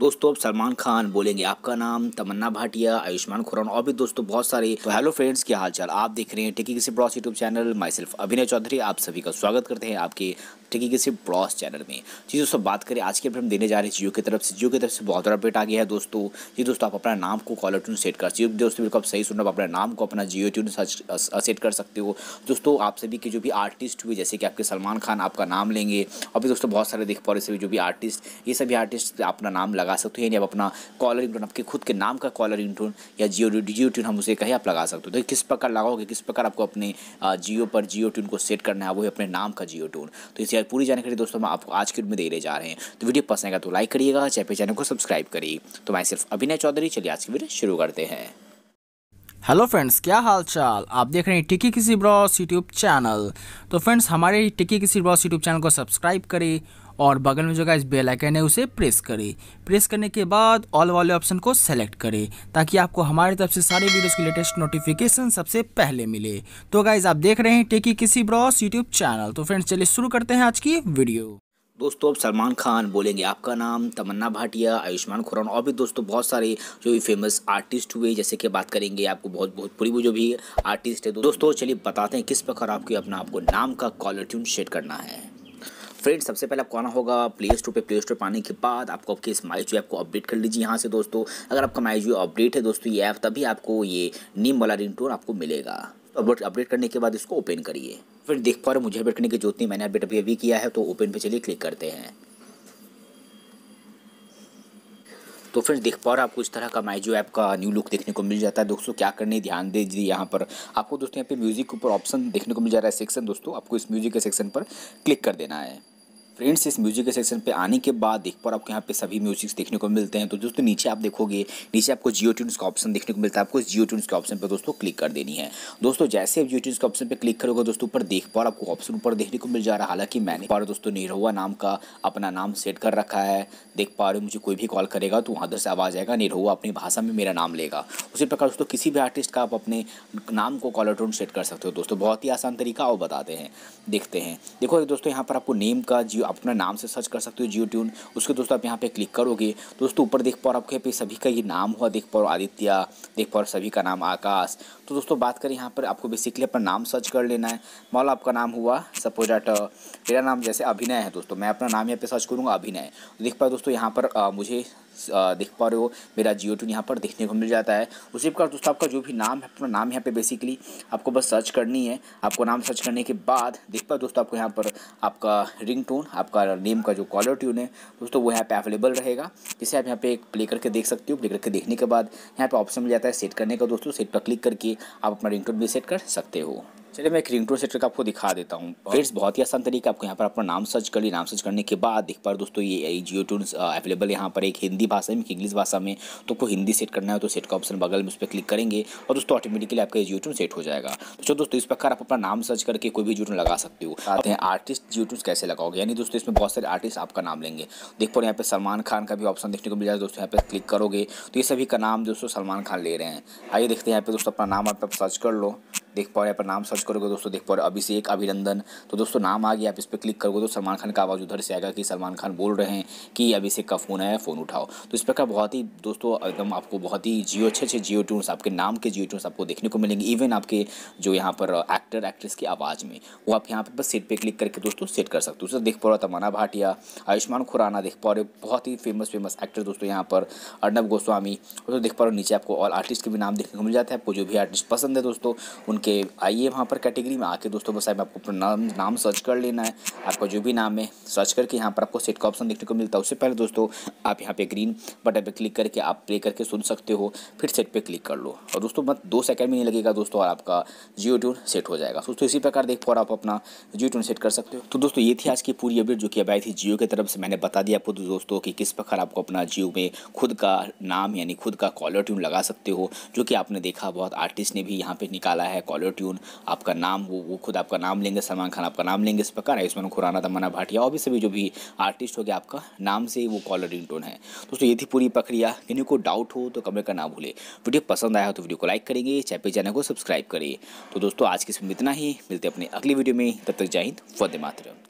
दोस्तों अब सलमान खान बोलेंगे आपका नाम तमन्ना भाटिया आयुष्मान खुराना और भी दोस्तों बहुत सारे तो हेलो फ्रेंड्स क्या हालचाल आप देख रहे हैं टिकी किसी bros YouTube channel myself Abhinay Chaudhary आप सभी का स्वागत करते हैं आपके है किसी ब्रॉस चैनल में जी दोस्तों बात करें आज के अपने हम देने जा रहे हैं जियो की तरफ से जियो की तरफ से बहुत बड़ा अपडेट आ गया है दोस्तों जी दोस्तों आप अपना नाम को कॉलर ट्यून सेट कर सकते हो दोस्तों बिल्कुल आप सही सुन रहे अपना नाम को अपना जियो ट्यून सेट कर सकते हो दोस्तों आप सभी के जो भी आर्टिस्ट हुए जैसे कि आपके सलमान खान आपका नाम लेंगे और भी दोस्तों बहुत सारे देख पा रहे जो भी आर्टिस्ट ये सभी आर्टिस्ट अपना नाम लगा सकते हो यानी आप अपना कॉलर इंटोन आपके खुद के नाम का कॉलर इंटोन या जियो जियो ट्यून हम उसे कहें आप लगा सकते हो तो किस प्रकार लगाओगे किस प्रकार आपको अपने जियो पर जियो ट्यून को सेट करना है वो अपने नाम का जियो ट्यून तो इसे शेयर पूरी जानकारी दोस्तों हम आपको आज के में देने जा रहे हैं तो वीडियो पसंद आएगा तो लाइक करिएगा चैपे चैनल को सब्सक्राइब करिए तो मैं सिर्फ अभिनय चौधरी चलिए आज की वीडियो शुरू करते हैं हेलो फ्रेंड्स क्या हाल चाल आप देख रहे हैं टिकी किसी ब्रॉस यूट्यूब चैनल तो फ्रेंड्स हमारे टिकी किसी ब्रॉस यूट्यूब चैनल को सब्सक्राइब करें और बगल में जो गाइस बेल आइकन है उसे प्रेस करें प्रेस करने के बाद ऑल वाले ऑप्शन को सेलेक्ट करें ताकि आपको हमारी तरफ से सारे वीडियोस की लेटेस्ट नोटिफिकेशन सबसे पहले मिले तो गाइज आप देख रहे हैं टेकी किसी ब्रॉस यूट्यूब चैनल तो फ्रेंड्स चलिए शुरू करते हैं आज की वीडियो दोस्तों अब सलमान खान बोलेंगे आपका नाम तमन्ना भाटिया आयुष्मान खुराना और भी दोस्तों बहुत सारे जो भी फेमस आर्टिस्ट हुए जैसे कि बात करेंगे आपको बहुत बहुत पूरी वो जो भी आर्टिस्ट है दोस्तों चलिए बताते हैं किस प्रकार आपके अपना आपको नाम का कॉलर ट्यून सेट करना है फ्रेंड्स सबसे पहले आपको आना होगा प्ले स्टोर पे प्ले स्टोर पर आने के बाद आपको आपके इस माई जो ऐप को अपडेट कर लीजिए यहाँ से दोस्तों अगर आपका माई जी अपडेट है दोस्तों ये ऐप तभी आपको ये नीम वाला रिंग आपको मिलेगा अपडेट अपडेट करने के बाद इसको ओपन करिए फिर देख पा रहे मुझे अपडेट करने की जरूरत नहीं मैंने अपडेट अभी अभी किया है तो ओपन पे चलिए क्लिक करते हैं तो फ्रेंड्स देख पा रहे आपको इस तरह का माइजो ऐप का न्यू लुक देखने को मिल जाता है दोस्तों क्या करने ध्यान दे दीजिए यहाँ पर आपको दोस्तों यहाँ पे म्यूज़िक के ऊपर ऑप्शन देखने को मिल जा रहा है सेक्शन दोस्तों आपको इस म्यूज़िक के सेक्शन पर क्लिक कर देना है फ्रेंड्स इस म्यूजिक के सेक्शन पे आने के बाद एक बार आपको यहाँ पे सभी म्यूजिक्स देखने को मिलते हैं तो दोस्तों नीचे आप देखोगे नीचे आपको जियो ट्यून्स का ऑप्शन देखने को मिलता है आपको जियो ट्यून्स के ऑप्शन पर दोस्तों क्लिक कर देनी है दोस्तों जैसे आप जियो ट्यून्स के ऑप्शन पर क्लिक करोगे दोस्तों ऊपर देख पा आपको ऑप्शन ऊपर देखने को मिल जा रहा है हालांकि मैंने पर दोस्तों निरहुआ नाम का अपना नाम सेट कर रखा है देख पा रहे हो मुझे कोई भी कॉल करेगा तो वहाँ से आवाज़ आएगा निरहुआ अपनी भाषा में मेरा नाम लेगा उसी प्रकार दोस्तों किसी भी आर्टिस्ट का आप अपने नाम को कॉलर ट्यून सेट कर सकते हो दोस्तों बहुत ही आसान तरीका और बताते हैं देखते हैं देखो दोस्तों यहाँ पर आपको नेम का जियो अपने अपना नाम से सर्च कर सकते हो जियो ट्यून उसके दोस्तों आप यहाँ पे क्लिक करोगे दोस्तों ऊपर देख पाओ आपके पे सभी का ये नाम हुआ देख पाओ आदित्य देख पाओ सभी का नाम आकाश तो दोस्तों बात करें यहाँ पर आपको बेसिकली अपना नाम सर्च कर लेना है मॉल आपका नाम हुआ सपोज एट मेरा नाम जैसे अभिनय है दोस्तों मैं अपना नाम यहाँ पे सर्च करूँगा अभिनय देख पाओ दोस्तों यहाँ पर मुझे देख पा रहे हो मेरा जियो ट्यून यहाँ पर देखने को मिल जाता है उसी प्रकार दोस्तों आपका जो भी नाम है अपना नाम यहाँ पे बेसिकली आपको बस सर्च करनी है आपको नाम सर्च करने के बाद देख पा दोस्तों आपको यहाँ पर आपका रिंग टोन आपका नेम का जो कॉलर ट्यून है दोस्तों वो यहाँ पर अवेलेबल रहेगा जिसे आप यहाँ पे प्ले करके देख सकते हो प्ले करके देखने के बाद यहाँ पर ऑप्शन मिल जाता है सेट करने का दोस्तों सेट पर क्लिक करके आप अपना रिंग टोन भी सेट कर सकते हो चलिए मैं एक रिंग टोन सेट आपको दिखा देता हूँ फ्रेंड्स बहुत ही आसान तरीका आपको यहाँ पर अपना नाम सर्च कर लिया नाम सर्च करने के बाद देख पा दोस्तों ये जियो टून अवेलेबल यहाँ पर एक हिंदी भाषा में इंग्लिश भाषा में तो आपको हिंदी सेट करना है तो सेट का ऑप्शन बगल में उस पर क्लिक करेंगे और दोस्तों ऑटोमेटिकली आपका जियो टून सेट हो जाएगा तो चलो दोस्तों इस प्रकार आप अपना नाम सर्च करके कोई भी जियो टून लगा सकते हो आते हैं आर्टिस्ट जियो टून कैसे लगाओगे यानी दोस्तों इसमें बहुत सारे आर्टिस्ट आपका नाम लेंगे देख पा रहे यहाँ पर सलमान खान का भी ऑप्शन देखने को मिल जाएगा दोस्तों यहाँ पर क्लिक करोगे तो ये सभी का नाम दोस्तों सलमान खान ले रहे हैं आइए देखते हैं यहाँ पे दोस्तों अपना नाम आप सर्च कर लो देख पा रहे पर नाम सर्च करोगे दोस्तों देख पा रहे अभिषेक अभिनंदन तो दोस्तों नाम आ गया आप इस पर क्लिक करोगे तो सलमान खान का आवाज़ उधर से आएगा कि सलमान खान बोल रहे हैं कि अभिषेक का फ़ोन है फ़ोन उठाओ तो इस प्रकार बहुत ही दोस्तों एकदम आपको बहुत ही जियो अच्छे अच्छे जियो ट्यून्स आपके नाम के जियो ट्यून्स आपको देखने को मिलेंगे इवन आपके जो यहाँ पर एक्टर एक्ट्रेस की आवाज़ में वो आप यहाँ पर सेट पर क्लिक करके दोस्तों सेट कर सकते हो दोस्तों देख पा रहे तमाना भाटिया आयुष्मान खुराना देख पा रहे बहुत ही फेमस फेमस एक्टर दोस्तों यहाँ पर अर्नब गोस्वामी दोस्तों देख पा रहे हो नीचे आपको और आर्टिस्ट के भी नाम देखने को मिल जाता है आपको जो भी आर्टिस्ट पसंद है दोस्तों उनके के आइए वहाँ पर कैटेगरी में आके दोस्तों बस आप आपको अपना नाम नाम सर्च कर लेना है आपका जो भी नाम है सर्च करके यहाँ पर आपको सेट का ऑप्शन देखने को मिलता है उससे पहले दोस्तों आप यहाँ पे ग्रीन बटन पे क्लिक करके आप प्ले करके सुन सकते हो फिर सेट पे क्लिक कर लो और दोस्तों मत दो सेकंड में नहीं लगेगा दोस्तों और आपका जियो ट्यून सेट हो जाएगा दोस्तों इसी प्रकार देख पाओ आप अपना जियो ट्यून सेट कर सकते हो तो दोस्तों ये थी आज की पूरी अपडेट जो कि अब आई थी जियो की तरफ से मैंने बता दिया आपको दोस्तों कि किस प्रकार आपको अपना जियो में खुद का नाम यानी खुद का कॉलर ट्यून लगा सकते हो जो कि आपने देखा बहुत आर्टिस्ट ने भी यहाँ पर निकाला है ऑडियो ट्यून आपका नाम वो वो खुद आपका नाम लेंगे सलमान खान आपका नाम लेंगे इस प्रकार आयुष्मान खुराना तमन्ना भाटिया और भी सभी जो भी आर्टिस्ट हो गया आपका नाम से ही वो कॉलर रिंग टोन है दोस्तों ये थी पूरी प्रक्रिया किन्हीं को डाउट हो तो कमेंट करना भूले वीडियो पसंद आया हो तो वीडियो को लाइक करेंगे चैपे चैनल को सब्सक्राइब करिए तो दोस्तों आज के इसमें इतना ही मिलते अपने अगली वीडियो में तब तक जय हिंद मातरम